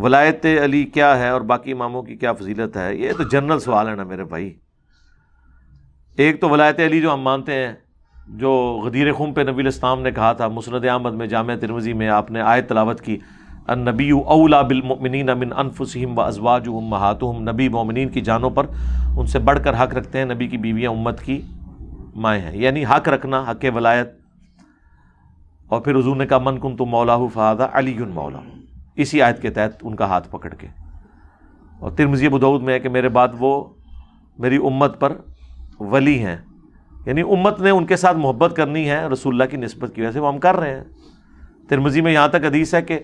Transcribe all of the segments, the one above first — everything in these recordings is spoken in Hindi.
वलायत अली क्या है और बाकी इमामों की क्या फजीलत है ये तो जनरल सवाल है ना मेरे भाई एक तो वलायत अली जो हम मानते हैं जो गदीर खुम पे नबी इस्लाम ने कहा था मुसरद अहमद में जाम तिरवजी में आपने आयत तलावत की अन नबी अवला बिलमिन अमिन अनफुसम व अजवाज महातुम नबी मोमिन की जानों पर उनसे बढ़कर हक रखते हैं नबी की बीवियाँ उम्मत की माएँ हैं यानी हक रखना हक वलायत और फिर हजू ने कहा मन कुम तो मौला फ़ादा अली मौला इसी आयत के तहत उनका हाथ पकड़ के और तिरमजी बदऊद में है कि मेरे बाद वो मेरी उम्मत पर वली हैं यानी उम्मत ने उनके साथ मोहब्बत करनी है रसुल्ला की नस्बत की वजह से वो हम कर रहे हैं तिरमजी में यहाँ तक हदीस है कि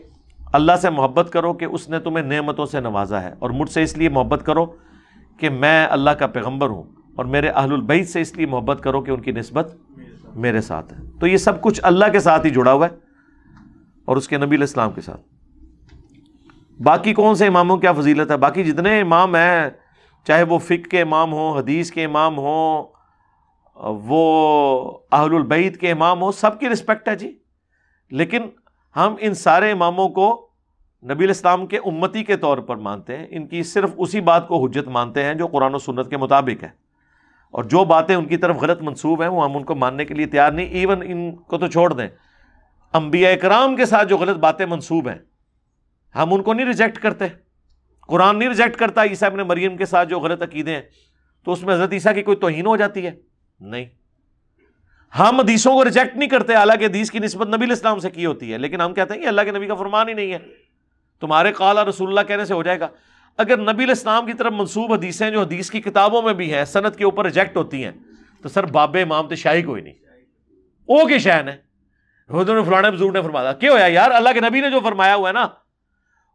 अल्लाह से मोहब्बत करो कि उसने तुम्हें नेमतों से नवाजा है और मुझसे इसलिए मोहब्बत करो कि मैं अल्लाह का पैगम्बर हूँ और मेरे अहलबैत से इसलिए मोहब्बत करो कि उनकी नस्बत मेरे साथ है तो ये सब कुछ अल्लाह के साथ ही जुड़ा हुआ है और उसके नबी इस्लाम के साथ बाकी कौन से इमामों क्या फजीलत है बाकी जितने इमाम हैं चाहे वो फ़िक के इमाम हों हदीस के इमाम हों वो अहलबैत के इमाम हों सब की रिस्पेक्ट है जी लेकिन हम इन सारे इमामों को नबी इस्लाम के उम्मती के तौर पर मानते हैं इनकी सिर्फ उसी बात को हजत मानते हैं जो कुरान सुन्नत के मुताबिक है और जो बातें उनकी तरफ गलत मनसूब हैं वो हम उनको मानने के लिए तैयार नहीं इवन इनको तो छोड़ दें अम्बिया कराम के साथ जो गलत बातें मनसूब हैं हम उनको नहीं रिजेक्ट करते कुरान नहीं रिजेक्ट करता ईसा अपने मरियम के साथ जो गलत अकीदे हैं तो उसमें हजरत ईसा की कोई तोहन हो जाती है नहीं हम हदीसों को रिजेक्ट नहीं करते हालांकि हदीस की नस्बत नबी इस्लाम से की होती है लेकिन हम कहते हैं कि अल्लाह के नबी का फरमान ही नहीं है तुम्हारे काला रसुल्ला कहने से हो जाएगा अगर नबी इस्लाम की तरफ मनसूब हदीसें जो हदीस की किताबों में भी हैं सनत के ऊपर रिजेक्ट होती हैं तो सर बाबे इमाम तो शाही कोई नहीं वो के शहन है फलाने बजूर ने फरमाया क्या होया यार अल्लाह के नबी ने जो फरमाया हुआ है ना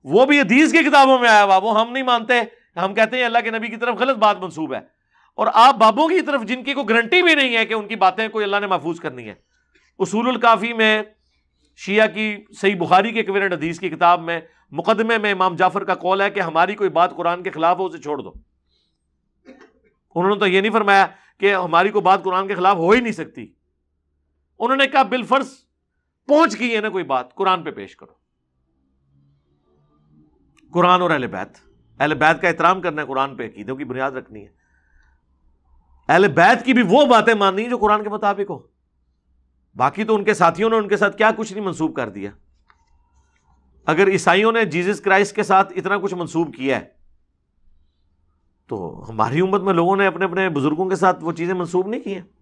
वो भी अधीज की किताबों में आया बाबू हम नहीं मानते हम कहते हैं अल्लाह के नबी की तरफ गलत बात मनसूब है और आप बाबों की तरफ जिनकी कोई गारंटी भी नहीं है कि उनकी बातें कोई अल्लाह ने महफूज करनी है उसूल काफ़ी में शिया की सही बुखारी के कविरण अधीज की किताब में मुकदमे में इमाम जाफर का कौल है कि हमारी कोई बात कुरान के खिलाफ हो उसे छोड़ दो उन्होंने तो ये नहीं फरमाया कि हमारी कोई बात कुरान के खिलाफ हो ही नहीं सकती उन्होंने कहा बिलफर्स पहुंच गई है ना कोई बात कुरान पे पेश करो कुरान और अहल बैत अहल बैत का एहतराम करना है कुरान पे अकीदों की बुनियाद रखनी है अहल की भी वो बातें माननी है जो कुरान के मुताबिक हो बाकी तो उनके साथियों ने उनके साथ क्या कुछ नहीं मनसूब कर दिया अगर ईसाइयों ने जीजस क्राइस्ट के साथ इतना कुछ मनसूब किया है तो हमारी उम्मत में लोगों ने अपने अपने बुजुर्गों के साथ वो चीज़ें मनसूब नहीं की हैं